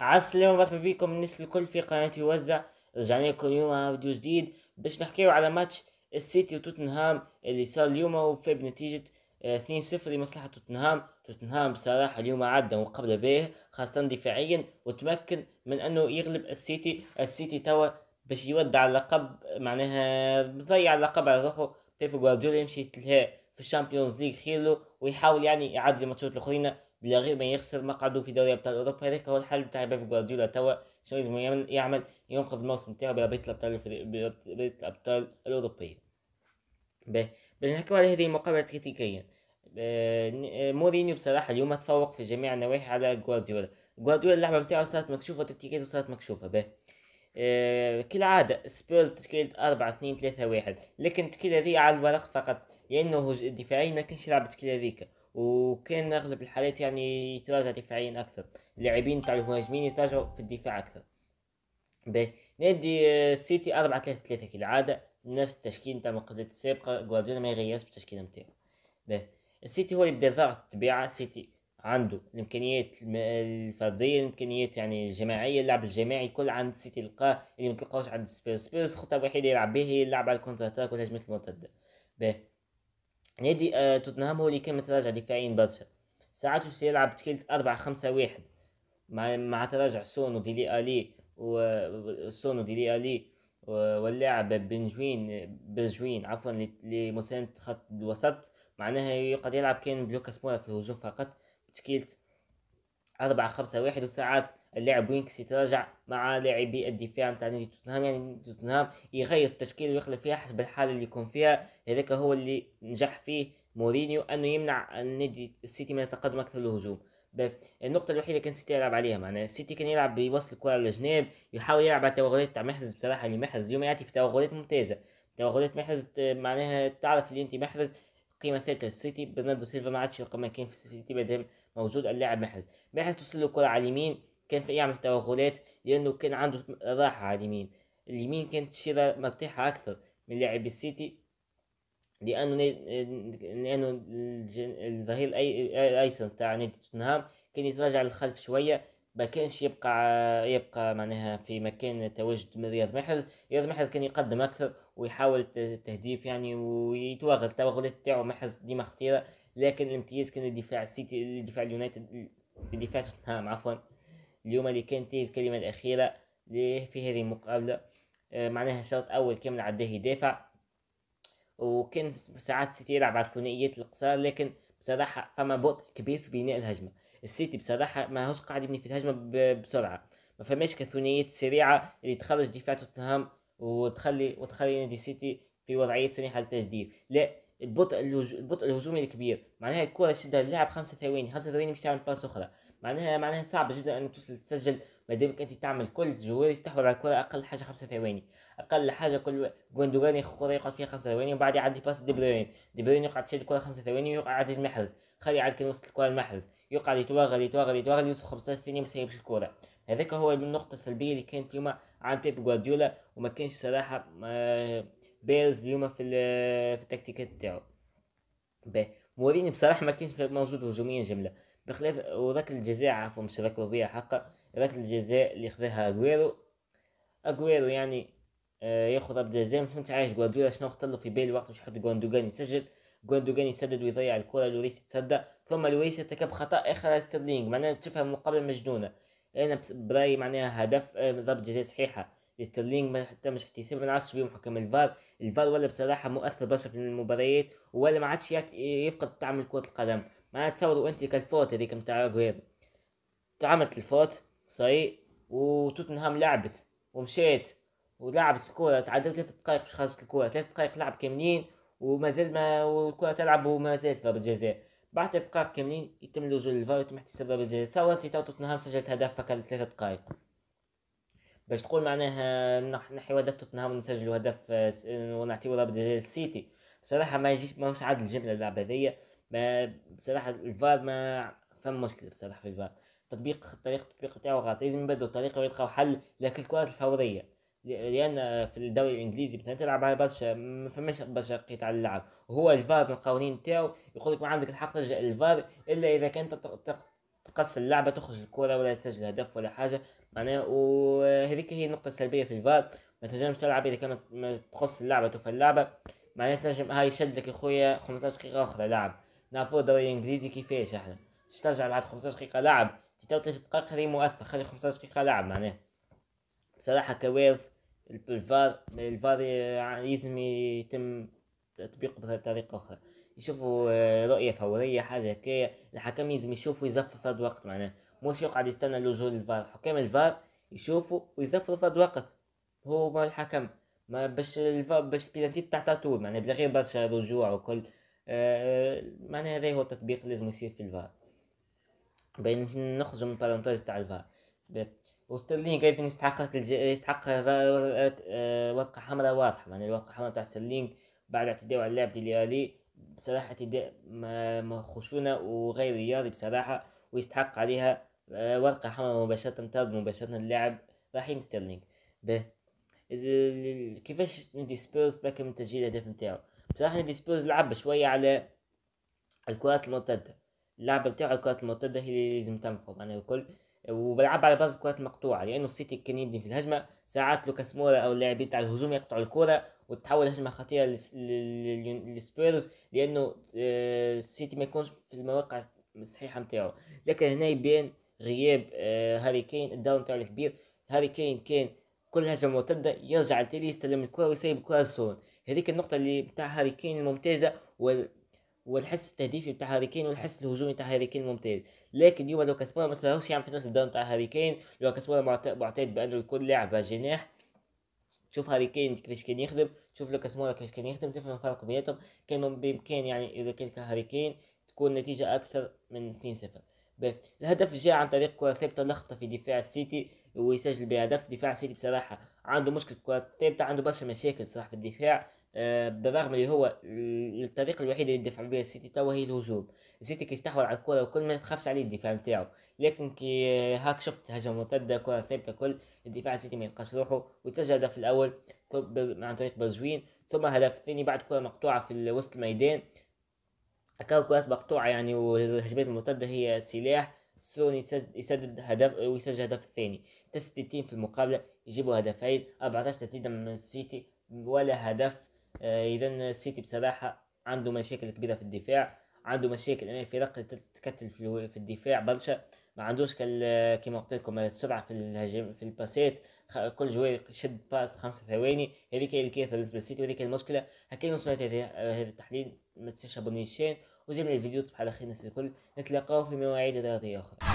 عسلامة ومرحبا بكم الناس الكل في قناة يوزع رجعنا لكم اليوم على فيديو جديد باش نحكيو على ماتش السيتي وتوتنهام اللي صار اليوم وفي بنتيجة 2-0 آه، لمصلحة توتنهام توتنهام بصراحة اليوم عدى وقبل به خاصة دفاعيا وتمكن من انه يغلب السيتي السيتي توا باش يودع اللقب معناها ضيع اللقب على روحه بيب جوارديولا يمشي يتلهى في الشامبيونز ليج خيره ويحاول يعني يعدل الماتشات الاخرين بلا غير ما يخسر مقعده في دوري ابطال اوروبا هذاك هو الحل بتاع بيب جوارديولا توا شنو لازم يعمل يعمل ينقذ الموسم بتاعه بربية الابطال بربية الابطال الاوروبيه باش نحكيو على هذه المقابله تكتيكيا آه، مورينيو بصراحه اليوم تفوق في جميع النواحي على جوارديولا جوارديولا اللعبه بتاعه صارت مكشوفه تكتيكيا صارت مكشوفه باهي كالعادة سبيرز تشكيله أربعة اثنين ثلاثة واحد لكن التشكيلة هذه على الورق فقط لانه دفاعيا ما كانش يلعب بشكل هذيك وكان اغلب الحالات يعني يتراجع دفاعيا اكثر اللاعبين تاع المهاجمين يتراجعوا في الدفاع اكثر باهي نادي السيتي 4 3 3 كالعاده نفس التشكيل تاع المقابلات السابقه جوارديولا ما يغيرش في التشكيلة نتاعو باهي السيتي هو اللي بدا ضغط طبيعه السيتي عنده الامكانيات الفرديه الامكانيات يعني الجماعيه اللعب الجماعي كل عند السيتي لقاه اللي ما عند سبيرز سبيرز الخطه الوحيده يلعب بها هي اللعب على الكونتر اتاك والهجمات المرتده باهي نادي آه توتنهام هو اللي كان متراجع دفاعيا برشا ساعات باش يلعب تشكيلة أربعة خمسة واحد مع مع تراجع سون وديلي ألي وسون وديلي ألي واللاعب بنجوين برجوين عفوا مساند خط الوسط معناها يقعد يلعب كان بلوكاس مورا في الهجوم فقط تشكيلة 4 5 1 وساعات اللاعب وينكس يتراجع مع لاعبي الدفاع نتاع نادي توتنهام يعني توتنهام يغير في تشكيله ويخلف فيها حسب الحاله اللي يكون فيها هذاك هو اللي نجح فيه مورينيو انه يمنع النادي السيتي من التقدم اكثر للهجوم النقطة الوحيدة اللي كان السيتي يلعب عليها معناها السيتي كان يلعب بيوصل الكرة للجناب يحاول يلعب على التوغلات تاع محرز بصراحة اللي محرز اليوم يعطي في توغلات ممتازة توغلات محرز معناها تعرف اللي انت محرز قيمة ثابتة للسيتي برناردو سيلفا ما عادش يلقى مكان في السيتي مادام موجود اللاعب محرز محرز توصل له كرة على اليمين كان في يعمل توغلات لانه كان عنده راحة على اليمين اليمين كانت شيرة مرتاحة اكثر من لاعب السيتي لانه لانه الظهير الايسر تاع نادي توتنهام كان يتراجع للخلف شويه ما كانش يبقى يبقى معناها في مكان تواجد من رياض محرز رياض محرز كان يقدم اكثر ويحاول تهديف يعني ويتواغل التوغلات تاعو محرز ديما خطيره لكن الامتياز كان الدفاع السيتي الدفاع اليونايتد الدفاع توتنهام عفوا اليوم اللي كانت هي الكلمة الأخيرة في هذه المقابلة آه، معناها الشوط أول كامل عداه يدافع وكان ساعات السيتي يلعب على الثنائيات القصار لكن بصراحة فما بطء كبير في بناء الهجمة السيتي بصراحة ما هوش قاعد يبني في الهجمة بسرعة ما فماش كثنائيات سريعة اللي تخرج دفاع توتنهام وتخلي وتخلي نادي السيتي في وضعية سنيحة للتجديد لا البطء البطء الهجومي الكبير معناها الكره تشدها اللاعب خمسة ثواني خمسة ثواني مش تعمل باس اخرى معناها معناها صعب جدا انك توصل تسجل ما دامك انت تعمل كل جوار يستحوذ على الكره اقل حاجه خمسة ثواني اقل حاجه كل جوندوجان ياخذ الكره يقعد فيها خمسة ثواني وبعد يعدي باس دي بروين دي بروين يقعد يشد الكره خمسة ثواني ويقعد المحرز خلي عاد كان وسط الكره المحرز يقعد يتوغل يتوغل يتوغل يوصل 15 ثانيه ما يسيبش الكره هذاك هو النقطه السلبيه اللي كانت اليوم عن بيب جوارديولا وما كانش صراحه آه، بيرز اليوم في في التكتيكات تاعو موريني بصراحه ما كانش موجود هجوميا جمله بخلاف وذاك الجزاء عفوا مش ذاك الربيع حقا ذاك الجزاء اللي خذاها اجويرو اجويرو يعني آه ياخذ ضربه جزاء ما فهمتش عايش غوارديولا شنو خطر في بالي وقت باش يحط غوندوغان يسجل غوندوغان يسدد ويضيع الكره لوريس يتصدى ثم لوريس ارتكب خطا اخر على ستيرلينغ معناها تشوفها مقابله مجنونه انا برايي معناها هدف آه، ضربه جزاء صحيحه ستيرلينج حتى مش احتساب ما نعرفش بيهم حكم الفار الفار ولا بصراحه مؤثر برشا في المباريات ولا ما عادش يفقد طعم كره القدم ما تصوروا انت كالفوت هذيك نتاع غير تعملت الفوت صحيح وتوتنهام لعبت ومشات ولعبت الكرة تعدل ثلاث دقائق باش خلصت الكرة ثلاث دقائق لعب كاملين ومازال ما والكرة تلعب وما زالت ضربة جزاء بعد ثلاث دقائق كاملين يتم الوصول للفار ويتم احتساب ضربة جزاء تصور انت توتنهام سجلت هدف فكر ثلاث دقائق باش تقول معناها نحيو هدف توتنهام ونسجلوا هدف آه، آه، ونعطيو ضربة جزاء للسيتي بصراحة ما يجيش ماهوش عاد الجملة اللعبة هذيا بصراحة الفار ما فما مشكلة بصراحة في الفار تطبيق طريقة التطبيق تاعو غلط لازم يبدلوا طريقة ويلقاو حل لكن الكرات الفورية لان في الدوري الانجليزي مثلا تلعب على برشا ما فماش برشا قطع اللعب وهو الفار من القوانين تاعو يقول لك ما عندك الحق تلجا الفار الا اذا كانت تقص اللعبه تخرج الكره ولا تسجل هدف ولا حاجه معناها وهذيك هي النقطه السلبيه في الفار ما تنجمش تلعب اذا كانت ما تخص اللعبه توفى اللعبه معناها تنجم هاي شد لك اخويا 15 دقيقه اخرى لعب نافو دوري انجليزي كيفاش احنا ترجع بعد 15 دقيقه لعب تو ثلاث دقائق هذه مؤثر خلي 15 دقيقه لعب معناها بصراحه كوارث الفار الفار لازم يتم تطبيقه بطريقه اخرى يشوفوا آه، رؤيه فوريه حاجه هكايا الحكم لازم يشوف ويزف في هذا الوقت معناه مش يقعد يستنى اللجوء للفار حكام الفار يشوفوا ويزفروا في هذا الوقت هو ما الحكم ما باش الفار باش البينالتي تاع طول معناها بلا غير برشا رجوع وكل آه،, آه معناها هذا هو التطبيق اللي لازم يصير في الفار بين نخرج من بارونتاج تاع الفار وسترلينغ كيف يستحق الج... يستحق آه، ورقه حمراء واضحه معناها الورقه الحمراء تاع سترلينغ بعد اعتداء على اللاعب ديالي بصراحة خشونة وغير رياضي بصراحة ويستحق عليها آه، ورقة حمراء مباشرة طرد مباشرة اللاعب رحيم ستيرلينج به كيفاش نادي سبيرز باكا من تسجيل الاهداف نتاعو بصراحة نادي سبيرز لعب شوية على الكرات المرتدة اللعبة نتاعو الكرات المرتدة هي اللي لازم تنفع معناها الكل وبلعب على بعض الكرات المقطوعة لأنه يعني السيتي كان يبني في الهجمة ساعات لوكاس مورا أو اللاعبين تاع الهجوم يقطعوا الكرة وتتحول هجمه خطيره للسبيرز لانه آه، السيتي ما يكونش في المواقع الصحيحه نتاعو لكن هنا يبين غياب آه، هاري كين الداون نتاعو الكبير هاري كين كان كل هجمه مرتده يرجع لتالي يستلم الكره ويسيب الكره للصون هذيك النقطه اللي بتاع هاري كين الممتازه وال والحس التهديفي بتاع هاري كين والحس الهجومي بتاع هاري كين ممتاز لكن اليوم لوكاس بورا ما تراهوش يعمل في نفس الدور بتاع هاري كين لوكاس بورا معتاد بانه يكون لاعب جناح تشوف هاري كين كيفاش كان يخدم تشوف لوكاس مورا كيفاش كان يخدم تفهم الفرق بيناتهم كان بامكان يعني اذا كان هاري كين تكون نتيجة اكثر من 2 0 الهدف جاء عن طريق كرة ثابتة لخطة في دفاع السيتي ويسجل بهدف دفاع السيتي بصراحة عنده مشكلة كرة ثابتة عنده برشا مشاكل بصراحة في الدفاع آه، بالرغم اللي هو الطريقة الوحيدة اللي يدفع بها السيتي توا هي الهجوم السيتي كيستحوذ على الكرة وكل ما تخافش عليه الدفاع نتاعو لكن كي هاك شفت هجمه مرتده كره ثابته كل الدفاع السيتي ما يلقاش روحه وتسجل هدف الاول عن طريق برزوين ثم هدف ثاني بعد كره مقطوعه في وسط الميدان اكاو كرات مقطوعه يعني والهجمات المرتده هي سلاح سوني يسدد هدف ويسجل هدف الثاني تسديدتين في المقابله يجيبوا هدفين 14 تسديده من السيتي ولا هدف آه، اذا السيتي بصراحه عنده مشاكل كبيره في الدفاع عنده مشاكل امام فرق تتكتل في الدفاع برشا ما عندوش كيما قلت لكم السرعه في الهجم في الباسات كل جوي شد باس خمسة ثواني هذيك هي الكارثه بالنسبه للسيتي وهذيك المشكله هكا نوصل هذا التحليل ما تنساش ابوني الشين وجميع الفيديو تصبح على خير الناس الكل نتلاقاو في مواعيد رياضيه اخرى